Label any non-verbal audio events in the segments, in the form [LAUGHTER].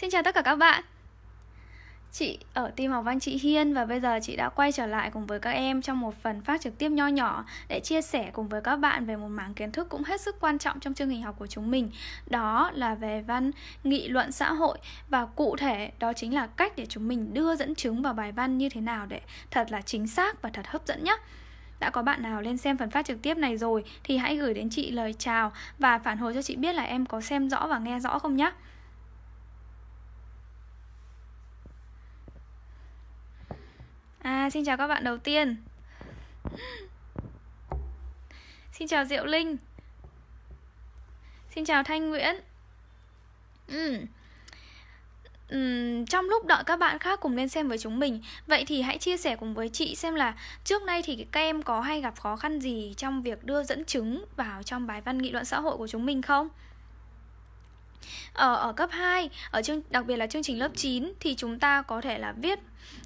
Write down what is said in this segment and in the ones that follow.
Xin chào tất cả các bạn Chị ở team học văn chị Hiên và bây giờ chị đã quay trở lại cùng với các em trong một phần phát trực tiếp nho nhỏ để chia sẻ cùng với các bạn về một mảng kiến thức cũng hết sức quan trọng trong chương trình học của chúng mình. Đó là về văn nghị luận xã hội và cụ thể đó chính là cách để chúng mình đưa dẫn chứng vào bài văn như thế nào để thật là chính xác và thật hấp dẫn nhé. Đã có bạn nào lên xem phần phát trực tiếp này rồi thì hãy gửi đến chị lời chào và phản hồi cho chị biết là em có xem rõ và nghe rõ không nhé. À xin chào các bạn đầu tiên Xin chào Diệu Linh Xin chào Thanh Nguyễn ừ. Ừ, trong lúc đợi các bạn khác cùng lên xem với chúng mình Vậy thì hãy chia sẻ cùng với chị xem là Trước nay thì các em có hay gặp khó khăn gì Trong việc đưa dẫn chứng vào trong bài văn nghị luận xã hội của chúng mình không? ở ờ, ở cấp 2 ở chương đặc biệt là chương trình lớp 9 thì chúng ta có thể là viết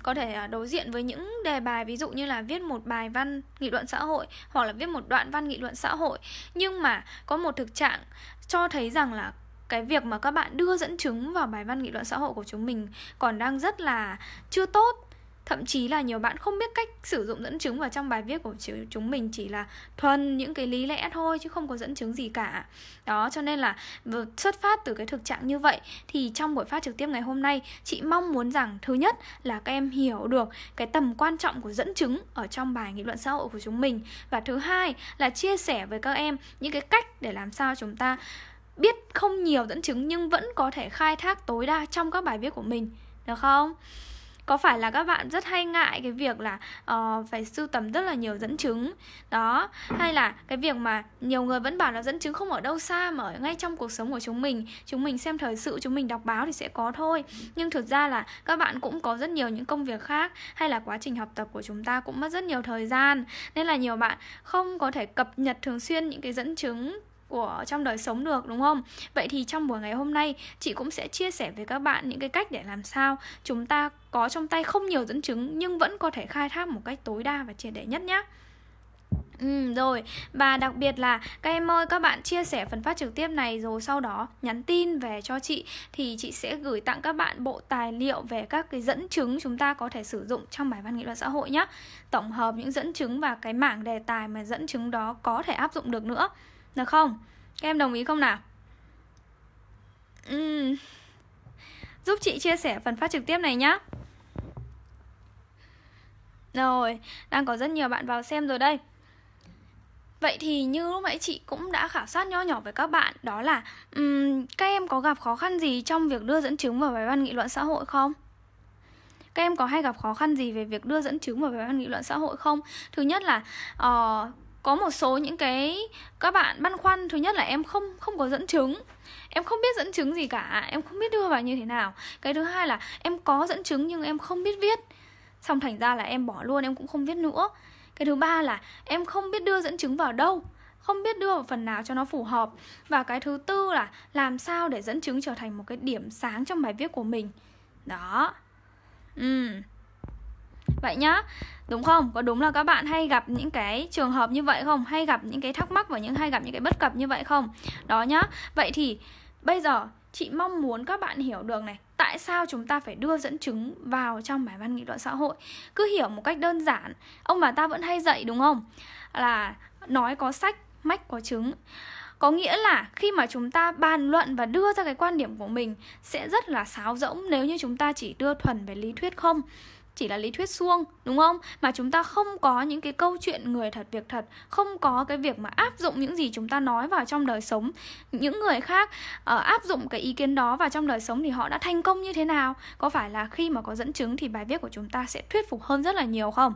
có thể à, đối diện với những đề bài ví dụ như là viết một bài văn nghị luận xã hội hoặc là viết một đoạn văn nghị luận xã hội nhưng mà có một thực trạng cho thấy rằng là cái việc mà các bạn đưa dẫn chứng vào bài văn nghị luận xã hội của chúng mình còn đang rất là chưa tốt thậm chí là nhiều bạn không biết cách sử dụng dẫn chứng vào trong bài viết của chúng mình chỉ là thuần những cái lý lẽ thôi chứ không có dẫn chứng gì cả đó cho nên là xuất phát từ cái thực trạng như vậy thì trong buổi phát trực tiếp ngày hôm nay chị mong muốn rằng thứ nhất là các em hiểu được cái tầm quan trọng của dẫn chứng ở trong bài nghị luận xã hội của chúng mình và thứ hai là chia sẻ với các em những cái cách để làm sao chúng ta biết không nhiều dẫn chứng nhưng vẫn có thể khai thác tối đa trong các bài viết của mình được không có phải là các bạn rất hay ngại cái việc là uh, phải sưu tầm rất là nhiều dẫn chứng đó hay là cái việc mà nhiều người vẫn bảo là dẫn chứng không ở đâu xa mà ở ngay trong cuộc sống của chúng mình chúng mình xem thời sự chúng mình đọc báo thì sẽ có thôi nhưng thực ra là các bạn cũng có rất nhiều những công việc khác hay là quá trình học tập của chúng ta cũng mất rất nhiều thời gian nên là nhiều bạn không có thể cập nhật thường xuyên những cái dẫn chứng của trong đời sống được đúng không? Vậy thì trong buổi ngày hôm nay chị cũng sẽ chia sẻ với các bạn những cái cách để làm sao chúng ta có trong tay không nhiều dẫn chứng nhưng vẫn có thể khai thác một cách tối đa và triệt để nhất nhé. Ừ, rồi và đặc biệt là các em ơi các bạn chia sẻ phần phát trực tiếp này rồi sau đó nhắn tin về cho chị thì chị sẽ gửi tặng các bạn bộ tài liệu về các cái dẫn chứng chúng ta có thể sử dụng trong bài văn nghị luận xã hội nhé tổng hợp những dẫn chứng và cái mảng đề tài mà dẫn chứng đó có thể áp dụng được nữa được không? Các em đồng ý không nào? Uhm. Giúp chị chia sẻ phần phát trực tiếp này nhá Rồi, đang có rất nhiều bạn vào xem rồi đây Vậy thì như lúc nãy chị cũng đã khảo sát nho nhỏ với các bạn Đó là um, các em có gặp khó khăn gì trong việc đưa dẫn chứng vào bài văn nghị luận xã hội không? Các em có hay gặp khó khăn gì về việc đưa dẫn chứng vào bài văn nghị luận xã hội không? Thứ nhất là uh, có một số những cái các bạn băn khoăn thứ nhất là em không không có dẫn chứng em không biết dẫn chứng gì cả em không biết đưa vào như thế nào cái thứ hai là em có dẫn chứng nhưng em không biết viết xong thành ra là em bỏ luôn em cũng không viết nữa cái thứ ba là em không biết đưa dẫn chứng vào đâu không biết đưa vào phần nào cho nó phù hợp và cái thứ tư là làm sao để dẫn chứng trở thành một cái điểm sáng trong bài viết của mình đó ừ uhm Vậy nhá, đúng không? Có đúng là các bạn hay gặp những cái trường hợp như vậy không? Hay gặp những cái thắc mắc và những hay gặp những cái bất cập như vậy không? Đó nhá. Vậy thì bây giờ chị mong muốn các bạn hiểu được này tại sao chúng ta phải đưa dẫn chứng vào trong bài văn nghị luận xã hội cứ hiểu một cách đơn giản ông bà ta vẫn hay dạy đúng không là nói có sách mách có chứng có nghĩa là khi mà chúng ta bàn luận và đưa ra cái quan điểm của mình sẽ rất là sáo rỗng nếu như chúng ta chỉ đưa thuần về lý thuyết không chỉ là lý thuyết suông đúng không mà chúng ta không có những cái câu chuyện người thật việc thật không có cái việc mà áp dụng những gì chúng ta nói vào trong đời sống những người khác uh, áp dụng cái ý kiến đó vào trong đời sống thì họ đã thành công như thế nào có phải là khi mà có dẫn chứng thì bài viết của chúng ta sẽ thuyết phục hơn rất là nhiều không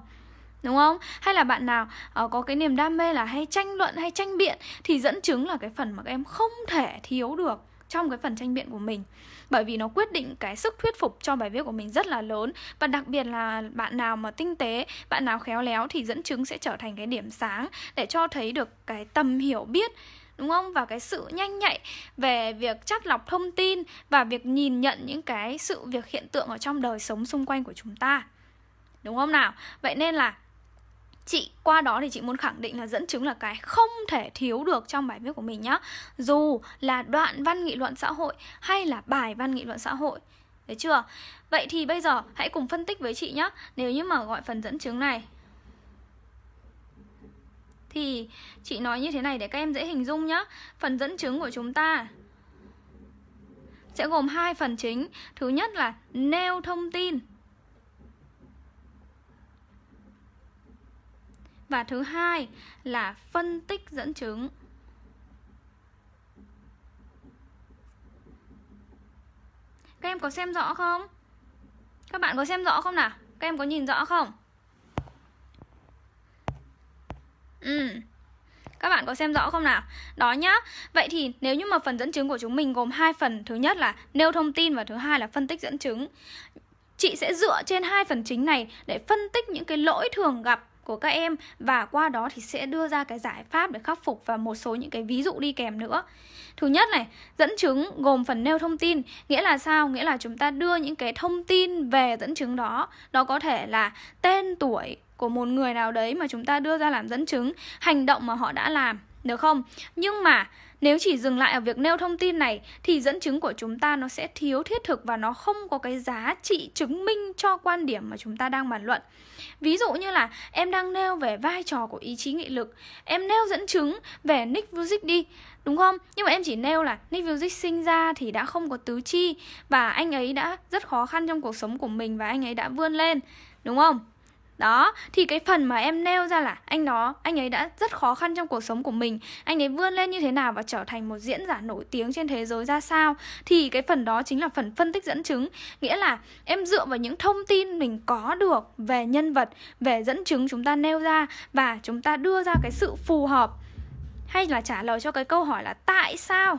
đúng không hay là bạn nào uh, có cái niềm đam mê là hay tranh luận hay tranh biện thì dẫn chứng là cái phần mà các em không thể thiếu được trong cái phần tranh biện của mình bởi vì nó quyết định cái sức thuyết phục cho bài viết của mình rất là lớn và đặc biệt là bạn nào mà tinh tế bạn nào khéo léo thì dẫn chứng sẽ trở thành cái điểm sáng để cho thấy được cái tầm hiểu biết đúng không và cái sự nhanh nhạy về việc chắt lọc thông tin và việc nhìn nhận những cái sự việc hiện tượng ở trong đời sống xung quanh của chúng ta đúng không nào vậy nên là chị qua đó thì chị muốn khẳng định là dẫn chứng là cái không thể thiếu được trong bài viết của mình nhá dù là đoạn văn nghị luận xã hội hay là bài văn nghị luận xã hội Đấy chưa? Vậy thì bây giờ hãy cùng phân tích với chị nhé Nếu như mà gọi phần dẫn chứng này Thì chị nói như thế này để các em dễ hình dung nhé Phần dẫn chứng của chúng ta sẽ gồm hai phần chính Thứ nhất là nêu thông tin và thứ hai là phân tích dẫn chứng các em có xem rõ không các bạn có xem rõ không nào các em có nhìn rõ không ừ các bạn có xem rõ không nào? Đó nhá. Vậy thì nếu như mà phần dẫn chứng của chúng mình gồm hai phần, thứ nhất là nêu thông tin và thứ hai là phân tích dẫn chứng. Chị sẽ dựa trên hai phần chính này để phân tích những cái lỗi thường gặp của các em và qua đó thì sẽ đưa ra cái giải pháp để khắc phục và một số những cái ví dụ đi kèm nữa. Thứ nhất này, dẫn chứng gồm phần nêu thông tin, nghĩa là sao? Nghĩa là chúng ta đưa những cái thông tin về dẫn chứng đó, đó có thể là tên tuổi của một người nào đấy mà chúng ta đưa ra làm dẫn chứng, hành động mà họ đã làm, được không? Nhưng mà nếu chỉ dừng lại ở việc nêu thông tin này thì dẫn chứng của chúng ta nó sẽ thiếu thiết thực và nó không có cái giá trị chứng minh cho quan điểm mà chúng ta đang bàn luận. Ví dụ như là em đang nêu về vai trò của ý chí nghị lực, em nêu dẫn chứng về Nick Vujic đi, đúng không? Nhưng mà em chỉ nêu là Nick Vujic sinh ra thì đã không có tứ chi và anh ấy đã rất khó khăn trong cuộc sống của mình và anh ấy đã vươn lên, đúng không? đó thì cái phần mà em nêu ra là anh đó anh ấy đã rất khó khăn trong cuộc sống của mình anh ấy vươn lên như thế nào và trở thành một diễn giả nổi tiếng trên thế giới ra sao thì cái phần đó chính là phần phân tích dẫn chứng nghĩa là em dựa vào những thông tin mình có được về nhân vật về dẫn chứng chúng ta nêu ra và chúng ta đưa ra cái sự phù hợp hay là trả lời cho cái câu hỏi là tại sao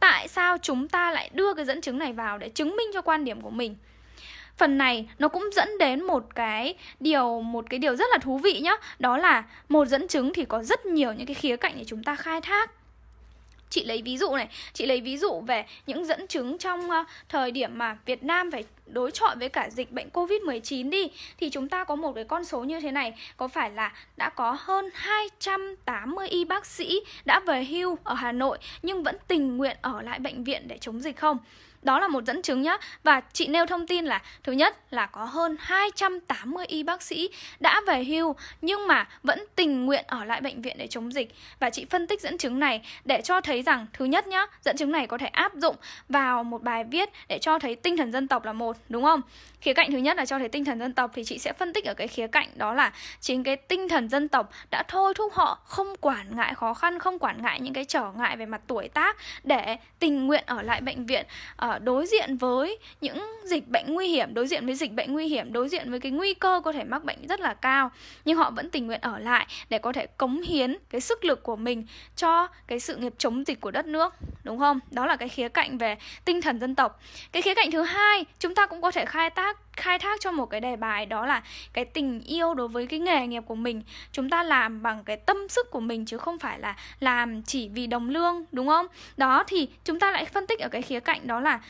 tại sao chúng ta lại đưa cái dẫn chứng này vào để chứng minh cho quan điểm của mình phần này nó cũng dẫn đến một cái điều một cái điều rất là thú vị nhá đó là một dẫn chứng thì có rất nhiều những cái khía cạnh để chúng ta khai thác chị lấy ví dụ này chị lấy ví dụ về những dẫn chứng trong uh, thời điểm mà Việt Nam phải đối chọi với cả dịch bệnh Covid-19 đi thì chúng ta có một cái con số như thế này có phải là đã có hơn 280 y bác sĩ đã về hưu ở Hà Nội nhưng vẫn tình nguyện ở lại bệnh viện để chống dịch không? Đó là một dẫn chứng nhá. Và chị nêu thông tin là thứ nhất là có hơn 280 y bác sĩ đã về hưu nhưng mà vẫn tình nguyện ở lại bệnh viện để chống dịch. Và chị phân tích dẫn chứng này để cho thấy rằng thứ nhất nhá, dẫn chứng này có thể áp dụng vào một bài viết để cho thấy tinh thần dân tộc là một, đúng không? Khía cạnh thứ nhất là cho thấy tinh thần dân tộc thì chị sẽ phân tích ở cái khía cạnh đó là chính cái tinh thần dân tộc đã thôi thúc họ không quản ngại khó khăn, không quản ngại những cái trở ngại về mặt tuổi tác để tình nguyện ở lại bệnh viện uh, đối diện với những dịch bệnh nguy hiểm đối diện với dịch bệnh nguy hiểm đối diện với cái nguy cơ có thể mắc bệnh rất là cao nhưng họ vẫn tình nguyện ở lại để có thể cống hiến cái sức lực của mình cho cái sự nghiệp chống dịch của đất nước đúng không đó là cái khía cạnh về tinh thần dân tộc cái khía cạnh thứ hai chúng ta cũng có thể khai thác khai thác cho một cái đề bài đó là cái tình yêu đối với cái nghề nghiệp của mình chúng ta làm bằng cái tâm sức của mình chứ không phải là làm chỉ vì đồng lương đúng không đó thì chúng ta lại phân tích ở cái khía cạnh đó là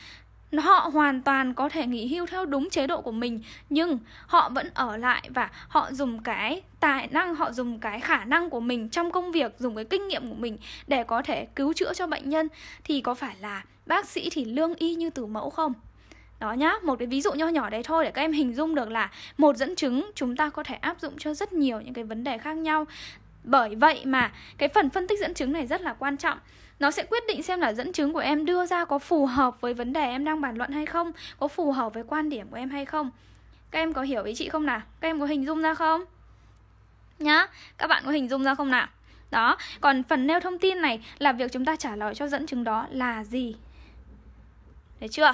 họ hoàn toàn có thể nghỉ hưu theo đúng chế độ của mình nhưng họ vẫn ở lại và họ dùng cái tài năng họ dùng cái khả năng của mình trong công việc dùng cái kinh nghiệm của mình để có thể cứu chữa cho bệnh nhân thì có phải là bác sĩ thì lương y như từ mẫu không đó nhá một cái ví dụ nhỏ nhỏ đấy thôi để các em hình dung được là một dẫn chứng chúng ta có thể áp dụng cho rất nhiều những cái vấn đề khác nhau bởi vậy mà cái phần phân tích dẫn chứng này rất là quan trọng nó sẽ quyết định xem là dẫn chứng của em đưa ra có phù hợp với vấn đề em đang bàn luận hay không có phù hợp với quan điểm của em hay không các em có hiểu ý chị không nào các em có hình dung ra không nhá các bạn có hình dung ra không nào đó còn phần nêu thông tin này là việc chúng ta trả lời cho dẫn chứng đó là gì đấy chưa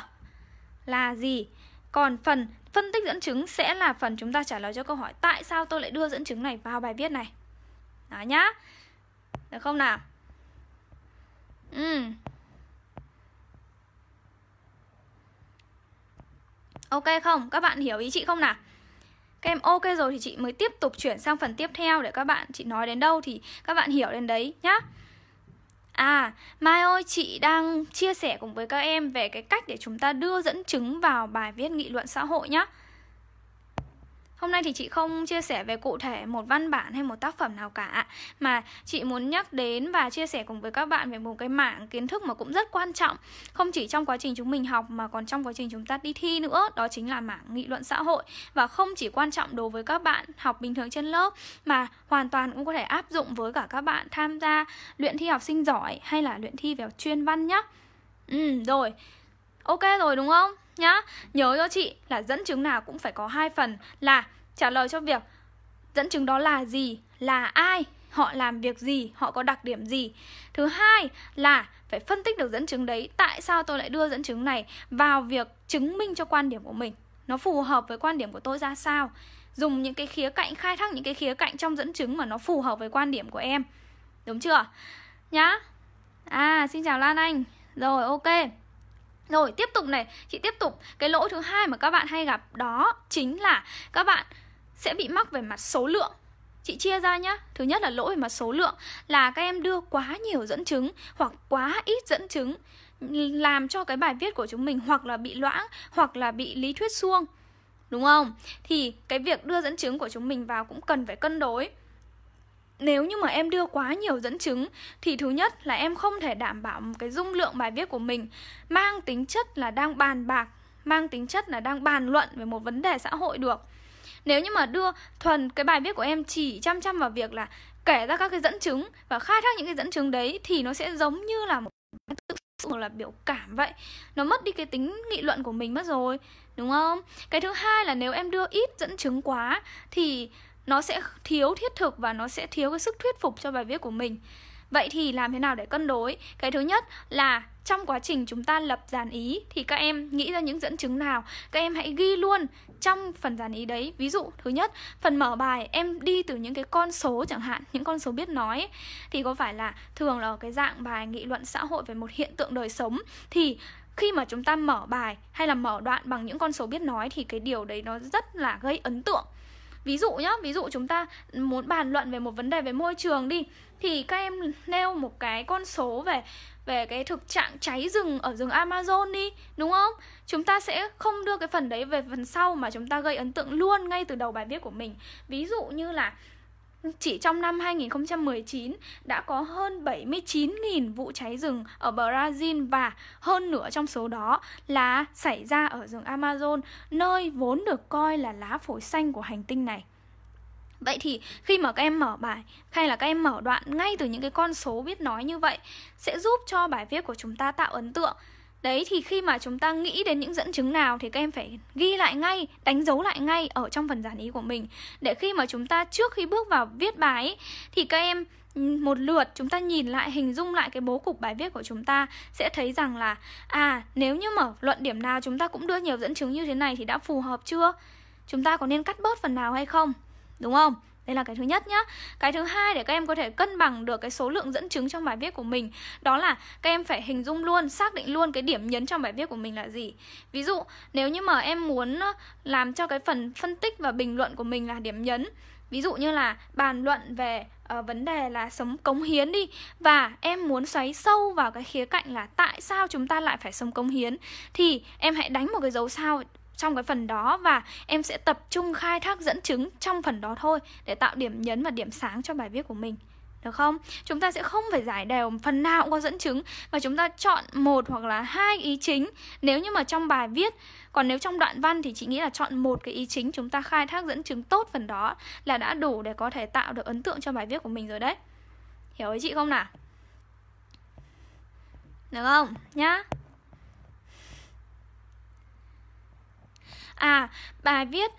là gì còn phần phân tích dẫn chứng sẽ là phần chúng ta trả lời cho câu hỏi tại sao tôi lại đưa dẫn chứng này vào bài viết này đó nhá được không nào ừ ok không các bạn hiểu ý chị không nào các em ok rồi thì chị mới tiếp tục chuyển sang phần tiếp theo để các bạn chị nói đến đâu thì các bạn hiểu đến đấy nhá À, Mai ơi, chị đang chia sẻ cùng với các em về cái cách để chúng ta đưa dẫn chứng vào bài viết nghị luận xã hội nhé. Hôm nay thì chị không chia sẻ về cụ thể một văn bản hay một tác phẩm nào cả Mà chị muốn nhắc đến và chia sẻ cùng với các bạn về một cái mảng kiến thức mà cũng rất quan trọng Không chỉ trong quá trình chúng mình học mà còn trong quá trình chúng ta đi thi nữa Đó chính là mảng nghị luận xã hội Và không chỉ quan trọng đối với các bạn học bình thường trên lớp Mà hoàn toàn cũng có thể áp dụng với cả các bạn tham gia luyện thi học sinh giỏi Hay là luyện thi về chuyên văn nhé Ừ rồi Ok rồi đúng không? nhá. Nhớ cho chị là dẫn chứng nào cũng phải có hai phần là trả lời cho việc dẫn chứng đó là gì, là ai, họ làm việc gì, họ có đặc điểm gì. Thứ hai là phải phân tích được dẫn chứng đấy, tại sao tôi lại đưa dẫn chứng này vào việc chứng minh cho quan điểm của mình. Nó phù hợp với quan điểm của tôi ra sao? Dùng những cái khía cạnh khai thác những cái khía cạnh trong dẫn chứng mà nó phù hợp với quan điểm của em. Đúng chưa? Nhá. À xin chào Lan Anh. Rồi ok. Rồi tiếp tục này, chị tiếp tục Cái lỗi thứ hai mà các bạn hay gặp đó chính là các bạn sẽ bị mắc về mặt số lượng Chị chia ra nhá Thứ nhất là lỗi về mặt số lượng Là các em đưa quá nhiều dẫn chứng Hoặc quá ít dẫn chứng Làm cho cái bài viết của chúng mình Hoặc là bị loãng Hoặc là bị lý thuyết suông Đúng không? Thì cái việc đưa dẫn chứng của chúng mình vào cũng cần phải cân đối nếu như mà em đưa quá nhiều dẫn chứng thì thứ nhất là em không thể đảm bảo một cái dung lượng bài viết của mình mang tính chất là đang bàn bạc mang tính chất là đang bàn luận về một vấn đề xã hội được nếu như mà đưa thuần cái bài viết của em chỉ chăm chăm vào việc là kể ra các cái dẫn chứng và khai thác những cái dẫn chứng đấy thì nó sẽ giống như là một là biểu cảm vậy nó mất đi cái tính nghị luận của mình mất rồi đúng không cái thứ hai là nếu em đưa ít dẫn chứng quá thì nó sẽ thiếu thiết thực và nó sẽ thiếu cái sức thuyết phục cho bài viết của mình vậy thì làm thế nào để cân đối cái thứ nhất là trong quá trình chúng ta lập dàn ý thì các em nghĩ ra những dẫn chứng nào các em hãy ghi luôn trong phần dàn ý đấy ví dụ thứ nhất phần mở bài em đi từ những cái con số chẳng hạn những con số biết nói thì có phải là thường là cái dạng bài nghị luận xã hội về một hiện tượng đời sống thì khi mà chúng ta mở bài hay là mở đoạn bằng những con số biết nói thì cái điều đấy nó rất là gây ấn tượng ví dụ nhá ví dụ chúng ta muốn bàn luận về một vấn đề về môi trường đi thì các em nêu một cái con số về về cái thực trạng cháy rừng ở rừng Amazon đi, đúng không? Chúng ta sẽ không đưa cái phần đấy về phần sau mà chúng ta gây ấn tượng luôn ngay từ đầu bài viết của mình. Ví dụ như là chỉ trong năm 2019 đã có hơn 79.000 vụ cháy rừng ở Brazil và hơn nửa trong số đó là xảy ra ở rừng Amazon, nơi vốn được coi là lá phổi xanh của hành tinh này. Vậy thì khi mà các em mở bài hay là các em mở đoạn ngay từ những cái con số biết nói như vậy sẽ giúp cho bài viết của chúng ta tạo ấn tượng Đấy thì khi mà chúng ta nghĩ đến những dẫn chứng nào thì các em phải ghi lại ngay, đánh dấu lại ngay ở trong phần giản ý của mình để khi mà chúng ta trước khi bước vào viết bài ấy, thì các em ừ, một lượt chúng ta nhìn lại hình dung lại cái bố cục bài viết của chúng ta sẽ thấy rằng là à nếu như mở luận điểm nào chúng ta cũng đưa nhiều dẫn chứng như thế này thì đã phù hợp chưa? Chúng ta có nên cắt bớt phần nào hay không? Đúng không? Đây là cái thứ nhất nhá. Cái thứ hai để các em có thể cân bằng được cái số lượng dẫn chứng trong bài viết của mình, đó là các em phải hình dung luôn, xác định luôn cái điểm nhấn trong bài viết của mình là gì. Ví dụ, nếu như mà em muốn làm cho cái phần phân tích và bình luận của mình là điểm nhấn ví dụ như là bàn luận về uh, vấn đề là sống cống hiến đi và em muốn xoáy sâu vào cái khía cạnh là tại sao chúng ta lại phải sống cống hiến thì em hãy đánh một cái dấu sao trong cái phần đó và em sẽ tập trung khai thác dẫn chứng trong phần đó thôi để tạo điểm nhấn và điểm sáng cho bài viết của mình được không? Chúng ta sẽ không phải giải đều phần nào cũng có dẫn chứng mà chúng ta chọn một hoặc là hai ý chính nếu như mà trong bài viết còn nếu trong đoạn văn thì chị nghĩ là chọn một cái ý chính chúng ta khai thác dẫn chứng tốt phần đó là đã đủ để có thể tạo được ấn tượng cho bài viết của mình rồi đấy hiểu ý chị không nào được không nhá à bài viết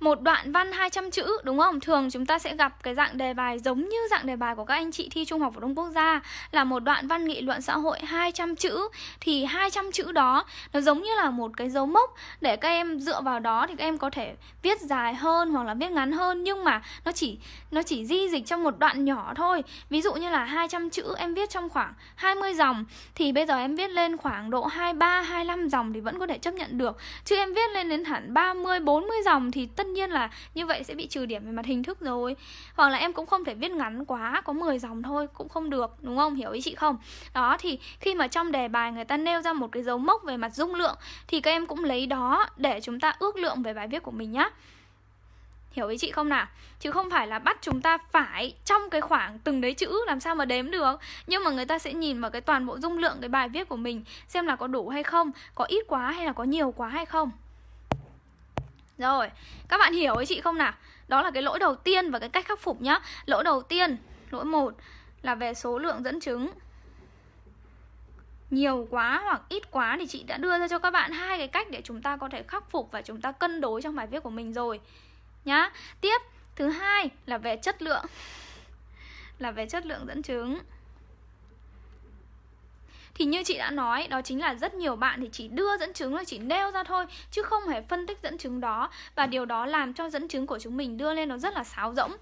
một đoạn văn 200 chữ đúng không? Thường chúng ta sẽ gặp cái dạng đề bài giống như dạng đề bài của các anh chị thi Trung học phổ thông quốc gia là một đoạn văn nghị luận xã hội 200 chữ thì 200 chữ đó nó giống như là một cái dấu mốc để các em dựa vào đó thì các em có thể viết dài hơn hoặc là viết ngắn hơn nhưng mà nó chỉ nó chỉ di dịch trong một đoạn nhỏ thôi. Ví dụ như là 200 chữ em viết trong khoảng 20 dòng thì bây giờ em viết lên khoảng độ 23 25 dòng thì vẫn có thể chấp nhận được. Chứ em viết lên đến hẳn 30 40 dòng thì tất tất nhiên là như vậy sẽ bị trừ điểm về mặt hình thức rồi hoặc là em cũng không thể viết ngắn quá có 10 dòng thôi cũng không được đúng không hiểu ý chị không đó thì khi mà trong đề bài người ta nêu ra một cái dấu mốc về mặt dung lượng thì các em cũng lấy đó để chúng ta ước lượng về bài viết của mình nhá Hiểu ý chị không nào? Chứ không phải là bắt chúng ta phải trong cái khoảng từng đấy chữ làm sao mà đếm được Nhưng mà người ta sẽ nhìn vào cái toàn bộ dung lượng cái bài viết của mình Xem là có đủ hay không, có ít quá hay là có nhiều quá hay không rồi, các bạn hiểu ấy chị không nào? Đó là cái lỗi đầu tiên và cái cách khắc phục nhá. Lỗi đầu tiên, lỗi 1 là về số lượng dẫn chứng. Nhiều quá hoặc ít quá thì chị đã đưa ra cho các bạn hai cái cách để chúng ta có thể khắc phục và chúng ta cân đối trong bài viết của mình rồi. Nhá. Tiếp, thứ hai là về chất lượng. Là về chất lượng dẫn chứng thì như chị đã nói đó chính là rất nhiều bạn thì chỉ đưa dẫn chứng rồi chỉ nêu ra thôi chứ không hề phân tích dẫn chứng đó và điều đó làm cho dẫn chứng của chúng mình đưa lên nó rất là sáo rỗng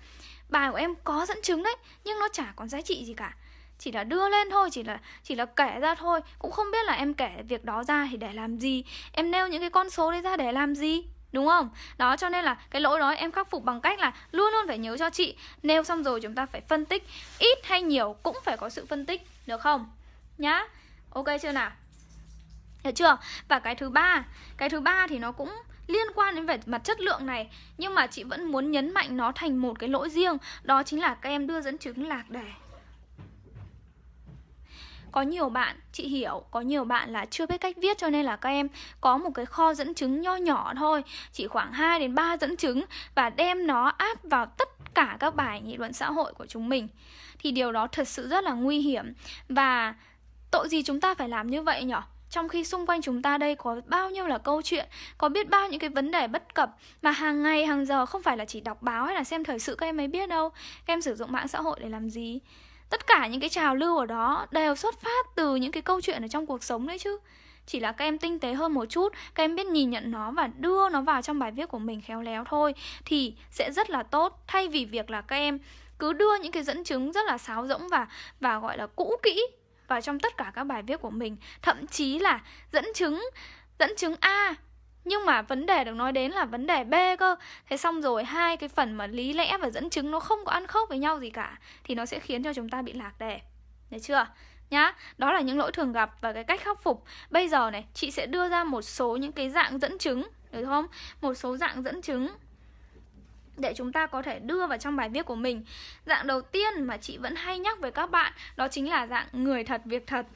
bài của em có dẫn chứng đấy nhưng nó chả còn giá trị gì cả chỉ là đưa lên thôi chỉ là chỉ là kể ra thôi cũng không biết là em kể việc đó ra thì để làm gì em nêu những cái con số đấy ra để làm gì đúng không đó cho nên là cái lỗi đó em khắc phục bằng cách là luôn luôn phải nhớ cho chị nêu xong rồi chúng ta phải phân tích ít hay nhiều cũng phải có sự phân tích được không nhá Ok chưa nào? hiểu chưa? Và cái thứ ba, cái thứ ba thì nó cũng liên quan đến về mặt chất lượng này nhưng mà chị vẫn muốn nhấn mạnh nó thành một cái lỗi riêng, đó chính là các em đưa dẫn chứng lạc đề. Có nhiều bạn, chị hiểu, có nhiều bạn là chưa biết cách viết cho nên là các em có một cái kho dẫn chứng nho nhỏ thôi, chỉ khoảng 2 đến 3 dẫn chứng và đem nó áp vào tất cả các bài nghị luận xã hội của chúng mình. Thì điều đó thật sự rất là nguy hiểm và Tội gì chúng ta phải làm như vậy nhỉ? Trong khi xung quanh chúng ta đây có bao nhiêu là câu chuyện, có biết bao những cái vấn đề bất cập mà hàng ngày, hàng giờ không phải là chỉ đọc báo hay là xem thời sự các em mới biết đâu. Các em sử dụng mạng xã hội để làm gì? Tất cả những cái trào lưu ở đó đều xuất phát từ những cái câu chuyện ở trong cuộc sống đấy chứ chỉ là các em tinh tế hơn một chút các em biết nhìn nhận nó và đưa nó vào trong bài viết của mình khéo léo thôi thì sẽ rất là tốt thay vì việc là các em cứ đưa những cái dẫn chứng rất là sáo rỗng và và gọi là cũ kỹ vào trong tất cả các bài viết của mình thậm chí là dẫn chứng dẫn chứng a nhưng mà vấn đề được nói đến là vấn đề b cơ thế xong rồi hai cái phần mà lý lẽ và dẫn chứng nó không có ăn khớp với nhau gì cả thì nó sẽ khiến cho chúng ta bị lạc đề được chưa nhá đó là những lỗi thường gặp và cái cách khắc phục bây giờ này chị sẽ đưa ra một số những cái dạng dẫn chứng được không một số dạng dẫn chứng để chúng ta có thể đưa vào trong bài viết của mình. Dạng đầu tiên mà chị vẫn hay nhắc với các bạn đó chính là dạng người thật việc thật.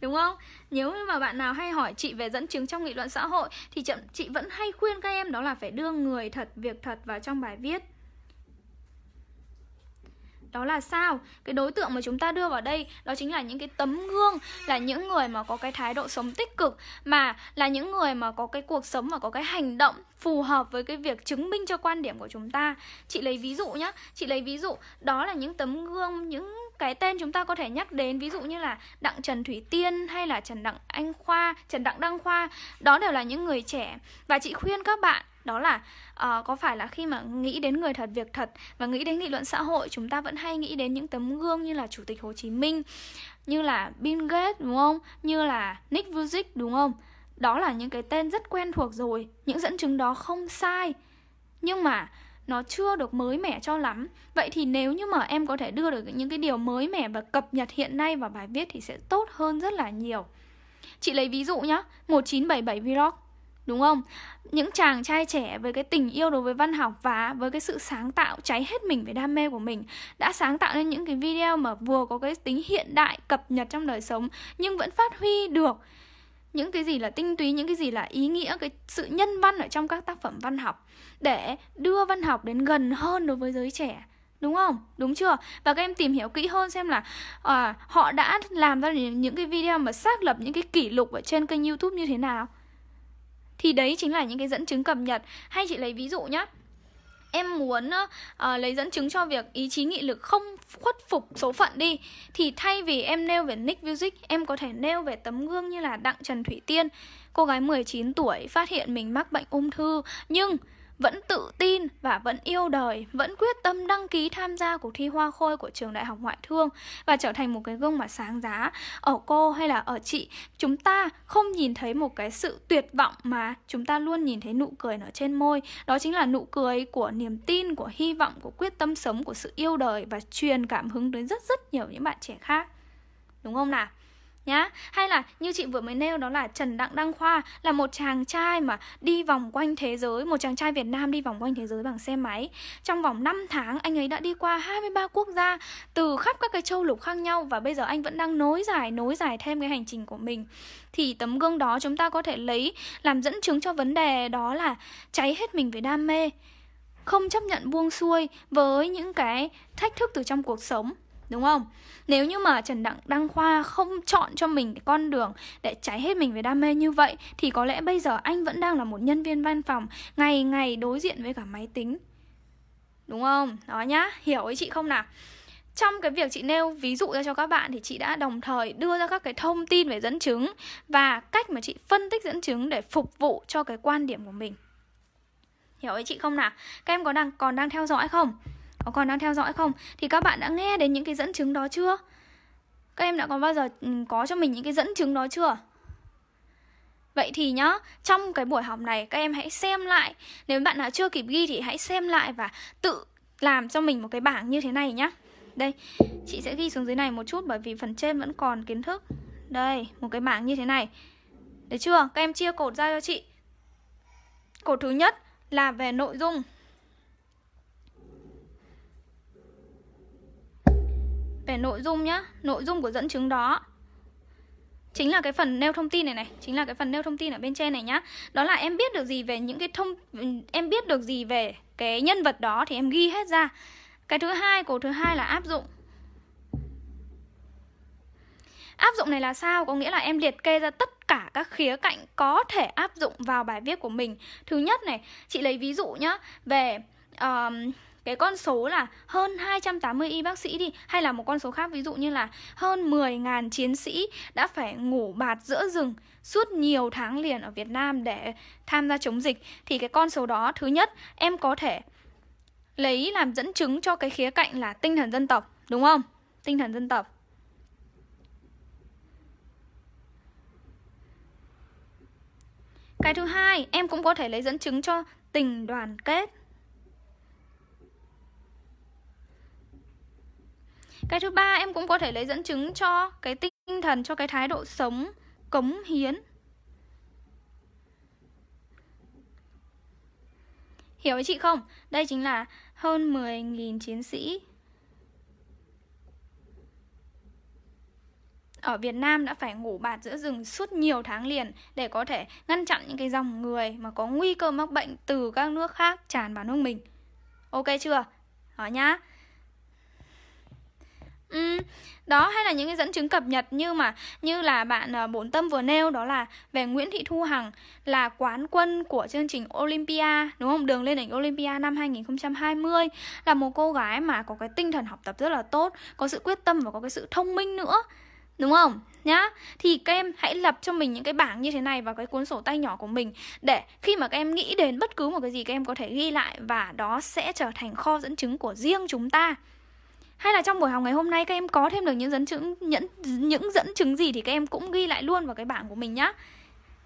Đúng không? Nếu như mà bạn nào hay hỏi chị về dẫn chứng trong nghị luận xã hội thì chị vẫn hay khuyên các em đó là phải đưa người thật việc thật vào trong bài viết đó là sao cái đối tượng mà chúng ta đưa vào đây đó chính là những cái tấm gương là những người mà có cái thái độ sống tích cực mà là những người mà có cái cuộc sống và có cái hành động phù hợp với cái việc chứng minh cho quan điểm của chúng ta chị lấy ví dụ nhé chị lấy ví dụ đó là những tấm gương những cái tên chúng ta có thể nhắc đến ví dụ như là Đặng Trần Thủy Tiên hay là Trần Đặng Anh Khoa, Trần Đặng Đăng Khoa, đó đều là những người trẻ và chị khuyên các bạn đó là uh, có phải là khi mà nghĩ đến người thật việc thật và nghĩ đến nghị luận xã hội chúng ta vẫn hay nghĩ đến những tấm gương như là chủ tịch Hồ Chí Minh, như là Bill Gates đúng không? Như là Nick vujic đúng không? Đó là những cái tên rất quen thuộc rồi, những dẫn chứng đó không sai. Nhưng mà nó chưa được mới mẻ cho lắm vậy thì nếu như mà em có thể đưa được những cái điều mới mẻ và cập nhật hiện nay vào bài viết thì sẽ tốt hơn rất là nhiều chị lấy ví dụ nhá 1977 vlog đúng không những chàng trai trẻ với cái tình yêu đối với văn học và với cái sự sáng tạo cháy hết mình về đam mê của mình đã sáng tạo nên những cái video mà vừa có cái tính hiện đại cập nhật trong đời sống nhưng vẫn phát huy được những cái gì là tinh túy những cái gì là ý nghĩa cái sự nhân văn ở trong các tác phẩm văn học để đưa văn học đến gần hơn đối với giới trẻ đúng không đúng chưa và các em tìm hiểu kỹ hơn xem là à, họ đã làm ra những cái video mà xác lập những cái kỷ lục ở trên kênh youtube như thế nào thì đấy chính là những cái dẫn chứng cập nhật hay chị lấy ví dụ nhé em muốn uh, lấy dẫn chứng cho việc ý chí nghị lực không khuất phục số phận đi thì thay vì em nêu về Nick Vujic em có thể nêu về tấm gương như là Đặng Trần Thủy Tiên cô gái 19 tuổi phát hiện mình mắc bệnh ung thư nhưng vẫn tự tin và vẫn yêu đời, vẫn quyết tâm đăng ký tham gia cuộc thi hoa khôi của trường Đại học Ngoại thương và trở thành một cái gương mặt sáng giá ở cô hay là ở chị. Chúng ta không nhìn thấy một cái sự tuyệt vọng mà chúng ta luôn nhìn thấy nụ cười ở trên môi. Đó chính là nụ cười của niềm tin, của hy vọng, của quyết tâm sống, của sự yêu đời và truyền cảm hứng đến rất rất nhiều những bạn trẻ khác. Đúng không nào? nhá hay là như chị vừa mới nêu đó là Trần Đặng Đăng Khoa là một chàng trai mà đi vòng quanh thế giới một chàng trai Việt Nam đi vòng quanh thế giới bằng xe máy trong vòng 5 tháng anh ấy đã đi qua 23 quốc gia từ khắp các cái châu lục khác nhau và bây giờ anh vẫn đang nối dài nối dài thêm cái hành trình của mình thì tấm gương đó chúng ta có thể lấy làm dẫn chứng cho vấn đề đó là cháy hết mình với đam mê không chấp nhận buông xuôi với những cái thách thức từ trong cuộc sống đúng không? Nếu như mà Trần Đặng Đăng Khoa không chọn cho mình cái con đường để cháy hết mình về đam mê như vậy thì có lẽ bây giờ anh vẫn đang là một nhân viên văn phòng ngày ngày đối diện với cả máy tính. Đúng không? Đó nhá, hiểu ý chị không nào? trong cái việc chị nêu ví dụ ra cho các bạn thì chị đã đồng thời đưa ra các cái thông tin về dẫn chứng và cách mà chị phân tích dẫn chứng để phục vụ cho cái quan điểm của mình hiểu ý chị không nào các em có đang còn đang theo dõi không có còn đang theo dõi không thì các bạn đã nghe đến những cái dẫn chứng đó chưa các em đã có bao giờ ừ, có cho mình những cái dẫn chứng đó chưa Vậy thì nhá, trong cái buổi học này các em hãy xem lại Nếu bạn nào chưa kịp ghi thì hãy xem lại và tự làm cho mình một cái bảng như thế này nhá Đây, chị sẽ ghi xuống dưới này một chút bởi vì phần trên vẫn còn kiến thức Đây, một cái bảng như thế này Được chưa? Các em chia cột ra cho chị Cột thứ nhất là về nội dung về nội dung nhá nội dung của dẫn chứng đó chính là cái phần nêu thông tin này này chính là cái phần nêu thông tin ở bên trên này nhá đó là em biết được gì về những cái thông em biết được gì về cái nhân vật đó thì em ghi hết ra cái thứ hai cổ thứ hai là áp dụng áp dụng này là sao có nghĩa là em liệt kê ra tất cả các khía cạnh có thể áp dụng vào bài viết của mình thứ nhất này chị lấy ví dụ nhá về uh, cái con số là hơn 280 y bác sĩ đi hay là một con số khác ví dụ như là hơn 10.000 chiến sĩ đã phải ngủ bạt giữa rừng suốt nhiều tháng liền ở Việt Nam để tham gia chống dịch thì cái con số đó thứ nhất em có thể lấy làm dẫn chứng cho cái khía cạnh là tinh thần dân tộc đúng không? Tinh thần dân tộc Cái thứ hai, em cũng có thể lấy dẫn chứng cho tình đoàn kết cái thứ ba em cũng có thể lấy dẫn chứng cho cái tinh thần cho cái thái độ sống cống hiến Hiểu với chị không? Đây chính là hơn 10.000 chiến sĩ ở Việt Nam đã phải ngủ bạt giữa rừng suốt nhiều tháng liền để có thể ngăn chặn những cái dòng người mà có nguy cơ mắc bệnh từ các nước khác tràn vào nước mình. Ok chưa? Đó nhá. Ừ. Đó hay là những cái dẫn chứng cập nhật như mà như là bạn uh, Bổn Tâm vừa nêu đó là về Nguyễn Thị Thu Hằng là quán quân của chương trình Olympia đúng không? Đường lên đỉnh Olympia năm 2020 là một cô gái mà có cái tinh thần học tập rất là tốt, có sự quyết tâm và có cái sự thông minh nữa. Đúng không? Nhá Thì các em hãy lập cho mình những cái bảng như thế này vào cái cuốn sổ tay nhỏ của mình Để khi mà các em nghĩ đến bất cứ một cái gì các em có thể ghi lại Và đó sẽ trở thành kho dẫn chứng của riêng chúng ta hay là trong buổi học ngày hôm nay các em có thêm được những dẫn chứng những những dẫn chứng gì thì các em cũng ghi lại luôn vào cái bảng của mình nhá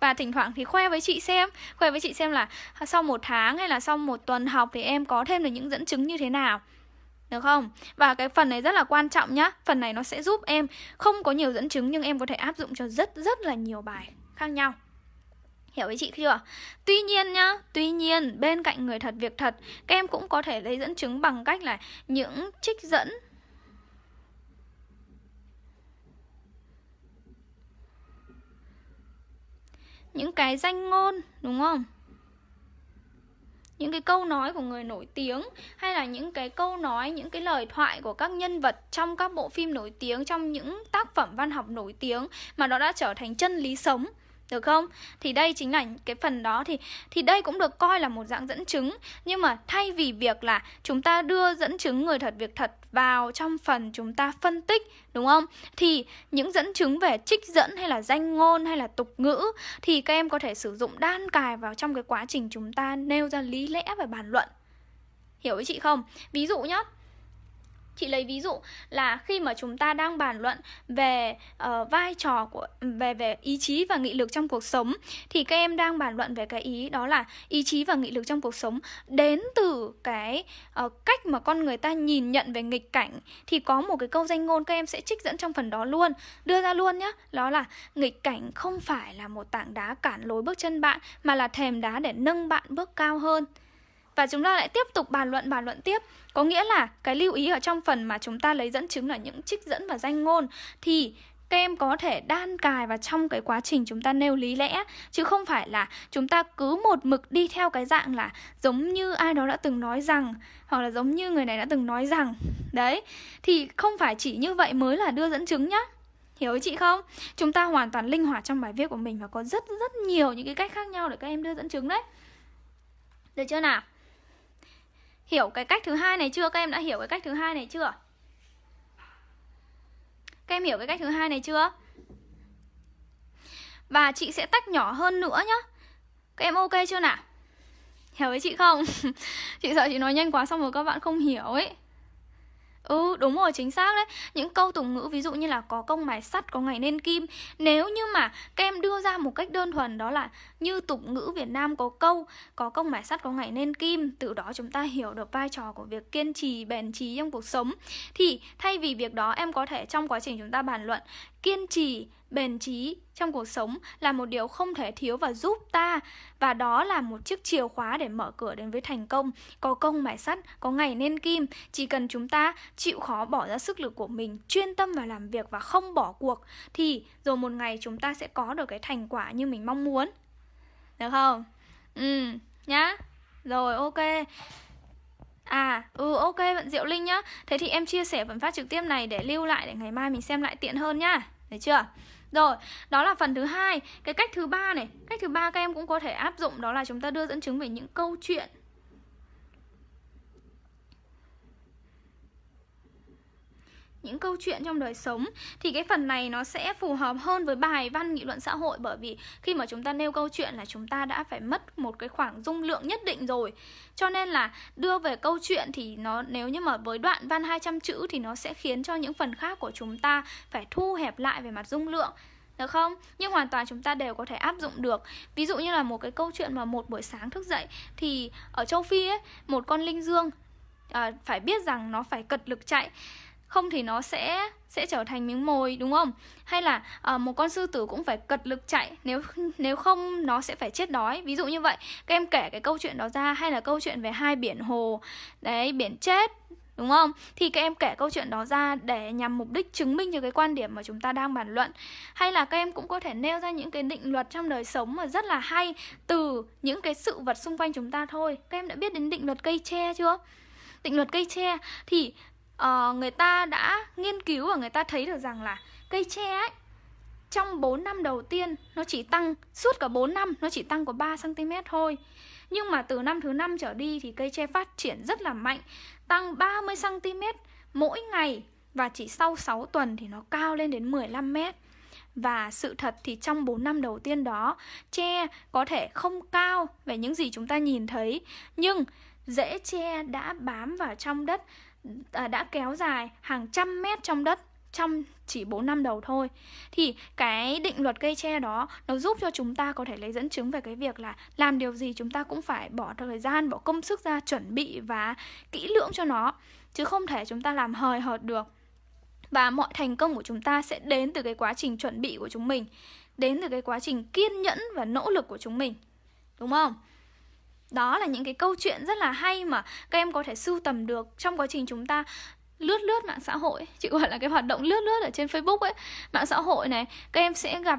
và thỉnh thoảng thì khoe với chị xem khoe với chị xem là sau một tháng hay là sau một tuần học thì em có thêm được những dẫn chứng như thế nào được không? Và cái phần này rất là quan trọng nhá Phần này nó sẽ giúp em không có nhiều dẫn chứng Nhưng em có thể áp dụng cho rất rất là nhiều bài khác nhau Hiểu với chị chưa? Tuy nhiên nhá, tuy nhiên bên cạnh người thật việc thật Các em cũng có thể lấy dẫn chứng bằng cách là những trích dẫn những cái danh ngôn đúng không những cái câu nói của người nổi tiếng hay là những cái câu nói những cái lời thoại của các nhân vật trong các bộ phim nổi tiếng trong những tác phẩm văn học nổi tiếng mà nó đã trở thành chân lý sống được không? Thì đây chính là cái phần đó thì thì đây cũng được coi là một dạng dẫn chứng nhưng mà thay vì việc là chúng ta đưa dẫn chứng người thật việc thật vào trong phần chúng ta phân tích đúng không? Thì những dẫn chứng về trích dẫn hay là danh ngôn hay là tục ngữ thì các em có thể sử dụng đan cài vào trong cái quá trình chúng ta nêu ra lý lẽ và bàn luận. Hiểu ý chị không? Ví dụ nhá, chị lấy ví dụ là khi mà chúng ta đang bàn luận về uh, vai trò của về về ý chí và nghị lực trong cuộc sống thì các em đang bàn luận về cái ý đó là ý chí và nghị lực trong cuộc sống đến từ cái uh, cách mà con người ta nhìn nhận về nghịch cảnh thì có một cái câu danh ngôn các em sẽ trích dẫn trong phần đó luôn đưa ra luôn nhá đó là nghịch cảnh không phải là một tảng đá cản lối bước chân bạn mà là thềm đá để nâng bạn bước cao hơn và chúng ta lại tiếp tục bàn luận bàn luận tiếp có nghĩa là cái lưu ý ở trong phần mà chúng ta lấy dẫn chứng là những trích dẫn và danh ngôn thì các em có thể đan cài vào trong cái quá trình chúng ta nêu lý lẽ chứ không phải là chúng ta cứ một mực đi theo cái dạng là giống như ai đó đã từng nói rằng hoặc là giống như người này đã từng nói rằng đấy thì không phải chỉ như vậy mới là đưa dẫn chứng nhá hiểu ý chị không chúng ta hoàn toàn linh hoạt trong bài viết của mình và có rất rất nhiều những cái cách khác nhau để các em đưa dẫn chứng đấy được chưa nào Hiểu cái cách thứ hai này chưa? Các em đã hiểu cái cách thứ hai này chưa? Các em hiểu cái cách thứ hai này chưa? Và chị sẽ tách nhỏ hơn nữa nhá. Các em ok chưa nào? Hiểu với chị không? [LAUGHS] chị sợ chị nói nhanh quá xong rồi các bạn không hiểu ấy. Ừ đúng rồi chính xác đấy Những câu tục ngữ ví dụ như là có công mài sắt có ngày nên kim Nếu như mà các em đưa ra một cách đơn thuần đó là Như tục ngữ Việt Nam có câu Có công mài sắt có ngày nên kim Từ đó chúng ta hiểu được vai trò của việc kiên trì bền trí trong cuộc sống Thì thay vì việc đó em có thể trong quá trình chúng ta bàn luận kiên trì bền trí trong cuộc sống là một điều không thể thiếu và giúp ta và đó là một chiếc chìa khóa để mở cửa đến với thành công có công mài sắt có ngày nên kim chỉ cần chúng ta chịu khó bỏ ra sức lực của mình chuyên tâm vào làm việc và không bỏ cuộc thì rồi một ngày chúng ta sẽ có được cái thành quả như mình mong muốn được không ừ nhá rồi ok À, ừ ok bạn Diệu Linh nhá Thế thì em chia sẻ phần phát trực tiếp này để lưu lại để ngày mai mình xem lại tiện hơn nhá thấy chưa rồi, đó là phần thứ hai. Cái cách thứ ba này, cách thứ ba các em cũng có thể áp dụng đó là chúng ta đưa dẫn chứng về những câu chuyện những câu chuyện trong đời sống thì cái phần này nó sẽ phù hợp hơn với bài văn nghị luận xã hội bởi vì khi mà chúng ta nêu câu chuyện là chúng ta đã phải mất một cái khoảng dung lượng nhất định rồi cho nên là đưa về câu chuyện thì nó nếu như mà với đoạn văn 200 chữ thì nó sẽ khiến cho những phần khác của chúng ta phải thu hẹp lại về mặt dung lượng được không? Nhưng hoàn toàn chúng ta đều có thể áp dụng được Ví dụ như là một cái câu chuyện mà một buổi sáng thức dậy Thì ở châu Phi ấy, một con linh dương à, phải biết rằng nó phải cật lực chạy không thì nó sẽ sẽ trở thành miếng mồi đúng không hay là à, một con sư tử cũng phải cật lực chạy nếu nếu không nó sẽ phải chết đói ví dụ như vậy các em kể cái câu chuyện đó ra hay là câu chuyện về hai biển hồ đấy biển chết đúng không thì các em kể câu chuyện đó ra để nhằm mục đích chứng minh cho cái quan điểm mà chúng ta đang bàn luận hay là các em cũng có thể nêu ra những cái định luật trong đời sống mà rất là hay từ những cái sự vật xung quanh chúng ta thôi các em đã biết đến định luật cây tre chưa định luật cây tre thì uh, người ta đã nghiên cứu và người ta thấy được rằng là cây tre ấy trong 4 năm đầu tiên nó chỉ tăng suốt cả 4 năm nó chỉ tăng có 3 cm thôi. Nhưng mà từ năm thứ năm trở đi thì cây tre phát triển rất là mạnh, tăng 30 cm mỗi ngày và chỉ sau 6 tuần thì nó cao lên đến 15 m. Và sự thật thì trong 4 năm đầu tiên đó, tre có thể không cao về những gì chúng ta nhìn thấy, nhưng rễ tre đã bám vào trong đất À, đã kéo dài hàng trăm mét trong đất trong chỉ 4 năm đầu thôi thì cái định luật cây tre đó nó giúp cho chúng ta có thể lấy dẫn chứng về cái việc là làm điều gì chúng ta cũng phải bỏ thời gian bỏ công sức ra chuẩn bị và kỹ lưỡng cho nó chứ không thể chúng ta làm hời hợt được và mọi thành công của chúng ta sẽ đến từ cái quá trình chuẩn bị của chúng mình đến từ cái quá trình kiên nhẫn và nỗ lực của chúng mình đúng không đó là những cái câu chuyện rất là hay mà các em có thể sưu tầm được trong quá trình chúng ta lướt lướt mạng xã hội chị gọi là cái hoạt động lướt lướt ở trên facebook ấy mạng xã hội này các em sẽ gặp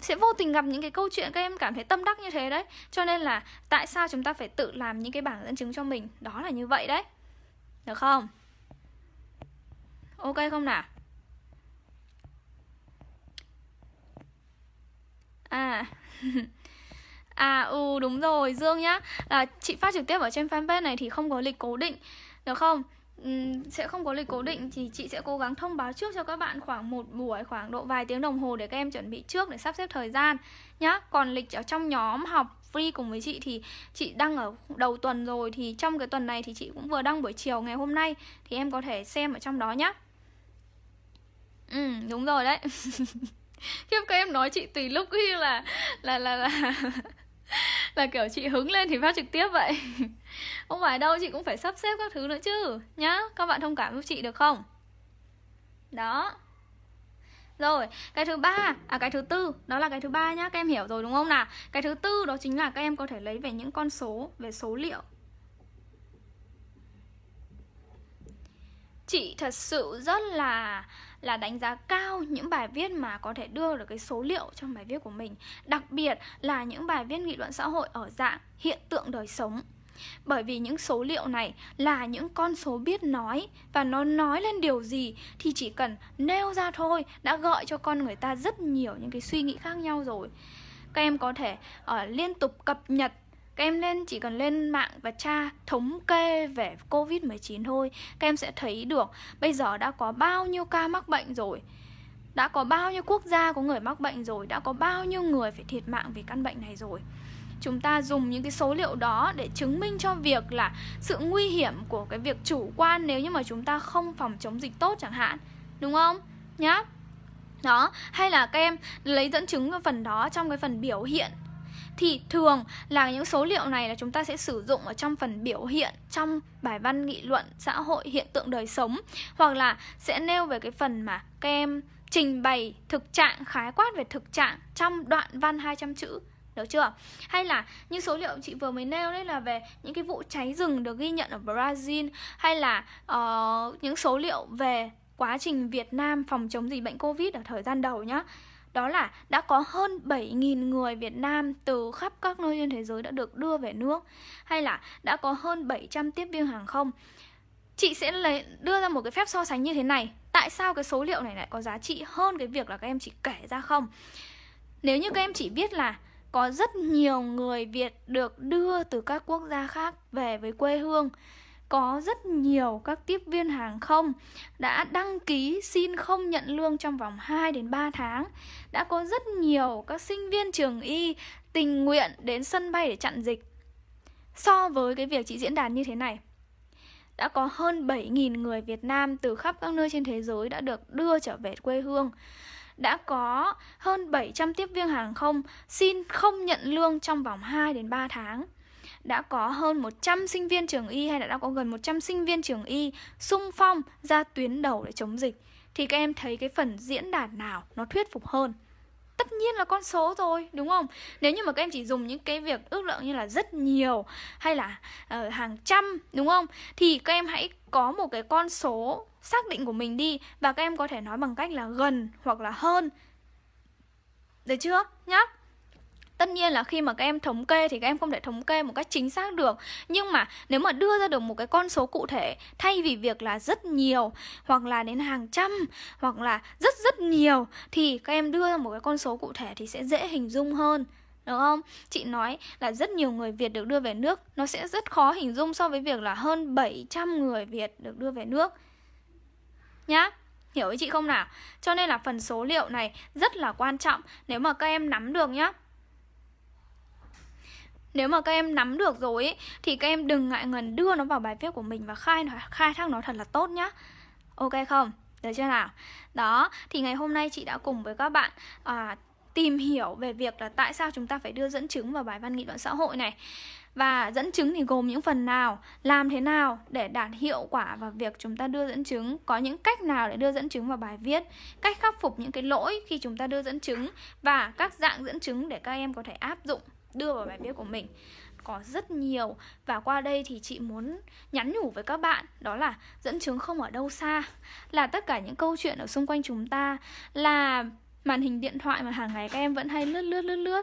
sẽ vô tình gặp những cái câu chuyện các em cảm thấy tâm đắc như thế đấy cho nên là tại sao chúng ta phải tự làm những cái bảng dẫn chứng cho mình đó là như vậy đấy được không ok không nào à [LAUGHS] À ừ đúng rồi Dương nhá Là chị phát trực tiếp ở trên fanpage này thì không có lịch cố định Được không? Uhm, sẽ không có lịch cố định thì chị sẽ cố gắng thông báo trước cho các bạn khoảng một buổi khoảng độ vài tiếng đồng hồ để các em chuẩn bị trước để sắp xếp thời gian nhá còn lịch ở trong nhóm học free cùng với chị thì chị đăng ở đầu tuần rồi thì trong cái tuần này thì chị cũng vừa đăng buổi chiều ngày hôm nay thì em có thể xem ở trong đó nhá ừ đúng rồi đấy [LAUGHS] khiếp các em nói chị tùy lúc như là là là là [LAUGHS] là kiểu chị hứng lên thì phát trực tiếp vậy [LAUGHS] không phải đâu chị cũng phải sắp xếp các thứ nữa chứ nhá các bạn thông cảm với chị được không đó rồi cái thứ ba à cái thứ tư đó là cái thứ ba nhá các em hiểu rồi đúng không nào cái thứ tư đó chính là các em có thể lấy về những con số về số liệu chị thật sự rất là là đánh giá cao những bài viết mà có thể đưa được cái số liệu trong bài viết của mình đặc biệt là những bài viết nghị luận xã hội ở dạng hiện tượng đời sống bởi vì những số liệu này là những con số biết nói và nó nói lên điều gì thì chỉ cần nêu ra thôi đã gọi cho con người ta rất nhiều những cái suy nghĩ khác nhau rồi các em có thể uh, liên tục cập nhật các em nên chỉ cần lên mạng và tra thống kê về Covid-19 thôi Các em sẽ thấy được bây giờ đã có bao nhiêu ca mắc bệnh rồi Đã có bao nhiêu quốc gia có người mắc bệnh rồi Đã có bao nhiêu người phải thiệt mạng vì căn bệnh này rồi Chúng ta dùng những cái số liệu đó để chứng minh cho việc là sự nguy hiểm của cái việc chủ quan nếu như mà chúng ta không phòng chống dịch tốt chẳng hạn Đúng không? Nhá đó hay là các em lấy dẫn chứng cái phần đó trong cái phần biểu hiện thì thường là những số liệu này là chúng ta sẽ sử dụng ở trong phần biểu hiện trong bài văn nghị luận xã hội hiện tượng đời sống hoặc là sẽ nêu về cái phần mà các em trình bày thực trạng khái quát về thực trạng trong đoạn văn 200 chữ được chưa? Hay là như số liệu chị vừa mới nêu đấy là về những cái vụ cháy rừng được ghi nhận ở Brazil hay là uh, những số liệu về quá trình Việt Nam phòng chống dịch bệnh Covid ở thời gian đầu nhá đó là đã có hơn 7.000 người Việt Nam từ khắp các nơi trên thế giới đã được đưa về nước hay là đã có hơn 700 tiếp viên hàng không chị sẽ lấy đưa ra một cái phép so sánh như thế này tại sao cái số liệu này lại có giá trị hơn cái việc là các em chỉ kể ra không nếu như các em chỉ biết là có rất nhiều người việt được đưa từ các quốc gia khác về với quê hương có rất nhiều các tiếp viên hàng không đã đăng ký xin không nhận lương trong vòng 2 đến 3 tháng. Đã có rất nhiều các sinh viên trường y tình nguyện đến sân bay để chặn dịch. So với cái việc chị diễn đàn như thế này, đã có hơn 7.000 người Việt Nam từ khắp các nơi trên thế giới đã được đưa trở về quê hương. Đã có hơn 700 tiếp viên hàng không xin không nhận lương trong vòng 2 đến 3 tháng đã có hơn 100 sinh viên trường y hay là đã có gần 100 sinh viên trường y sung phong ra tuyến đầu để chống dịch thì các em thấy cái phần diễn đạt nào nó thuyết phục hơn tất nhiên là con số rồi đúng không nếu như mà các em chỉ dùng những cái việc ước lượng như là rất nhiều hay là uh, hàng trăm đúng không thì các em hãy có một cái con số xác định của mình đi và các em có thể nói bằng cách là gần hoặc là hơn được chưa nhá tất nhiên là khi mà các em thống kê thì các em không thể thống kê một cách chính xác được nhưng mà nếu mà đưa ra được một cái con số cụ thể thay vì việc là rất nhiều hoặc là đến hàng trăm hoặc là rất rất nhiều thì các em đưa ra một cái con số cụ thể thì sẽ dễ hình dung hơn đúng không? Chị nói là rất nhiều người Việt được đưa về nước Nó sẽ rất khó hình dung so với việc là hơn 700 người Việt được đưa về nước Nhá, hiểu ý chị không nào? Cho nên là phần số liệu này rất là quan trọng Nếu mà các em nắm được nhá nếu mà các em nắm được rồi ấy, thì các em đừng ngại ngần đưa nó vào bài viết của mình và khai khai thác nó thật là tốt nhá ok không được chưa nào đó thì ngày hôm nay chị đã cùng với các bạn à, tìm hiểu về việc là tại sao chúng ta phải đưa dẫn chứng vào bài văn nghị luận xã hội này và dẫn chứng thì gồm những phần nào làm thế nào để đạt hiệu quả và việc chúng ta đưa dẫn chứng có những cách nào để đưa dẫn chứng vào bài viết cách khắc phục những cái lỗi khi chúng ta đưa dẫn chứng và các dạng dẫn chứng để các em có thể áp dụng đưa vào bài viết của mình có rất nhiều và qua đây thì chị muốn nhắn nhủ với các bạn đó là dẫn chứng không ở đâu xa là tất cả những câu chuyện ở xung quanh chúng ta là màn hình điện thoại mà hàng ngày các em vẫn hay lướt lướt lướt lướt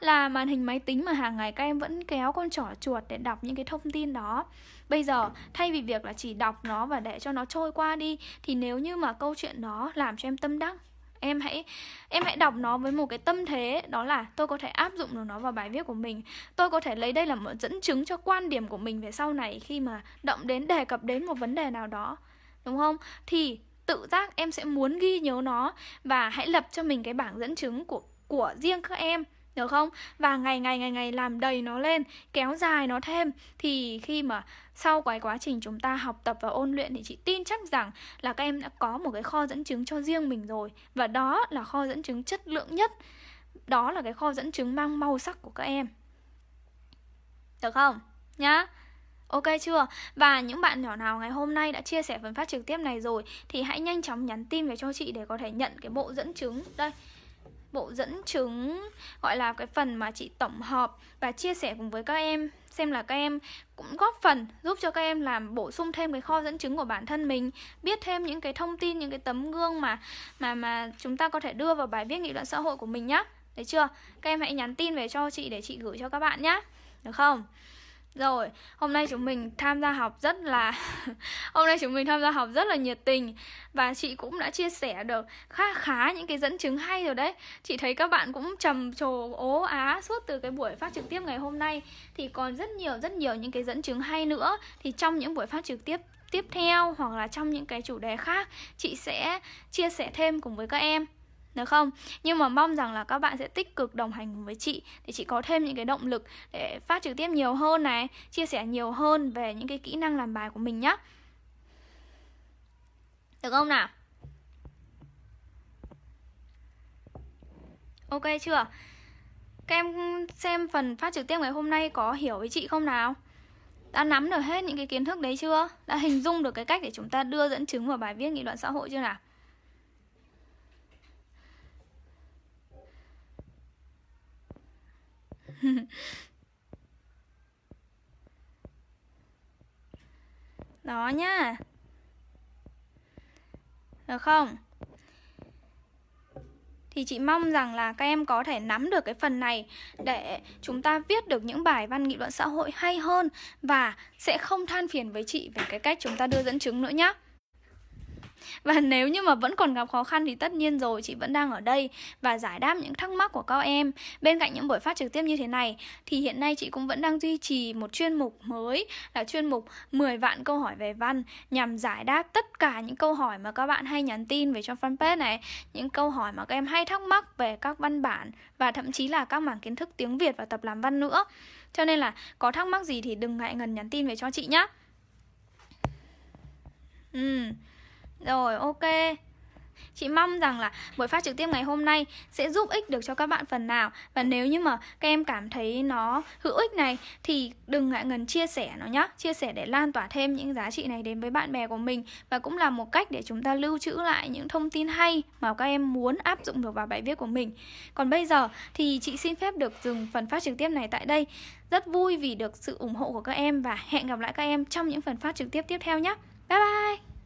là màn hình máy tính mà hàng ngày các em vẫn kéo con trỏ chuột để đọc những cái thông tin đó bây giờ thay vì việc là chỉ đọc nó và để cho nó trôi qua đi thì nếu như mà câu chuyện đó làm cho em tâm đắc em hãy em hãy đọc nó với một cái tâm thế đó là tôi có thể áp dụng được nó vào bài viết của mình tôi có thể lấy đây là một dẫn chứng cho quan điểm của mình về sau này khi mà động đến đề cập đến một vấn đề nào đó đúng không thì tự giác em sẽ muốn ghi nhớ nó và hãy lập cho mình cái bảng dẫn chứng của của riêng các em nhớ không và ngày ngày ngày ngày làm đầy nó lên kéo dài nó thêm thì khi mà sau cái quá trình chúng ta học tập và ôn luyện thì chị tin chắc rằng là các em đã có một cái kho dẫn chứng cho riêng mình rồi và đó là kho dẫn chứng chất lượng nhất đó là cái kho dẫn chứng mang màu sắc của các em được không nhá Ok chưa? Và những bạn nhỏ nào ngày hôm nay đã chia sẻ phần phát trực tiếp này rồi thì hãy nhanh chóng nhắn tin về cho chị để có thể nhận cái bộ dẫn chứng. Đây, bộ dẫn chứng gọi là cái phần mà chị tổng hợp và chia sẻ cùng với các em xem là các em cũng góp phần giúp cho các em làm bổ sung thêm cái kho dẫn chứng của bản thân mình biết thêm những cái thông tin những cái tấm gương mà mà mà chúng ta có thể đưa vào bài viết nghị luận xã hội của mình nhé thấy chưa các em hãy nhắn tin về cho chị để chị gửi cho các bạn nhé được không rồi, hôm nay chúng mình tham gia học rất là [LAUGHS] hôm nay chúng mình tham gia học rất là nhiệt tình và chị cũng đã chia sẻ được khá khá những cái dẫn chứng hay rồi đấy. Chị thấy các bạn cũng trầm trồ ố á suốt từ cái buổi phát trực tiếp ngày hôm nay thì còn rất nhiều rất nhiều những cái dẫn chứng hay nữa thì trong những buổi phát trực tiếp tiếp theo hoặc là trong những cái chủ đề khác chị sẽ chia sẻ thêm cùng với các em được không? Nhưng mà mong rằng là các bạn sẽ tích cực đồng hành với chị để chị có thêm những cái động lực để phát trực tiếp nhiều hơn này, chia sẻ nhiều hơn về những cái kỹ năng làm bài của mình nhá. Được không nào? Ok chưa? Các em xem phần phát trực tiếp ngày hôm nay có hiểu với chị không nào? Đã nắm được hết những cái kiến thức đấy chưa? Đã hình dung được cái cách để chúng ta đưa dẫn chứng vào bài viết nghị luận xã hội chưa nào? [LAUGHS] đó nhá được không thì chị mong rằng là các em có thể nắm được cái phần này để chúng ta viết được những bài văn nghị luận xã hội hay hơn và sẽ không than phiền với chị về cái cách chúng ta đưa dẫn chứng nữa nhé và nếu như mà vẫn còn gặp khó khăn thì tất nhiên rồi chị vẫn đang ở đây và giải đáp những thắc mắc của các em bên cạnh những buổi phát trực tiếp như thế này thì hiện nay chị cũng vẫn đang duy trì một chuyên mục mới là chuyên mục 10 vạn câu hỏi về văn nhằm giải đáp tất cả những câu hỏi mà các bạn hay nhắn tin về cho fanpage này những câu hỏi mà các em hay thắc mắc về các văn bản và thậm chí là các mảng kiến thức tiếng Việt và tập làm văn nữa cho nên là có thắc mắc gì thì đừng ngại ngần nhắn tin về cho chị nhé. Ừ. Rồi ok Chị mong rằng là buổi phát trực tiếp ngày hôm nay sẽ giúp ích được cho các bạn phần nào Và nếu như mà các em cảm thấy nó hữu ích này thì đừng ngại ngần chia sẻ nó nhé Chia sẻ để lan tỏa thêm những giá trị này đến với bạn bè của mình Và cũng là một cách để chúng ta lưu trữ lại những thông tin hay mà các em muốn áp dụng được vào bài viết của mình Còn bây giờ thì chị xin phép được dừng phần phát trực tiếp này tại đây Rất vui vì được sự ủng hộ của các em và hẹn gặp lại các em trong những phần phát trực tiếp tiếp theo nhé Bye bye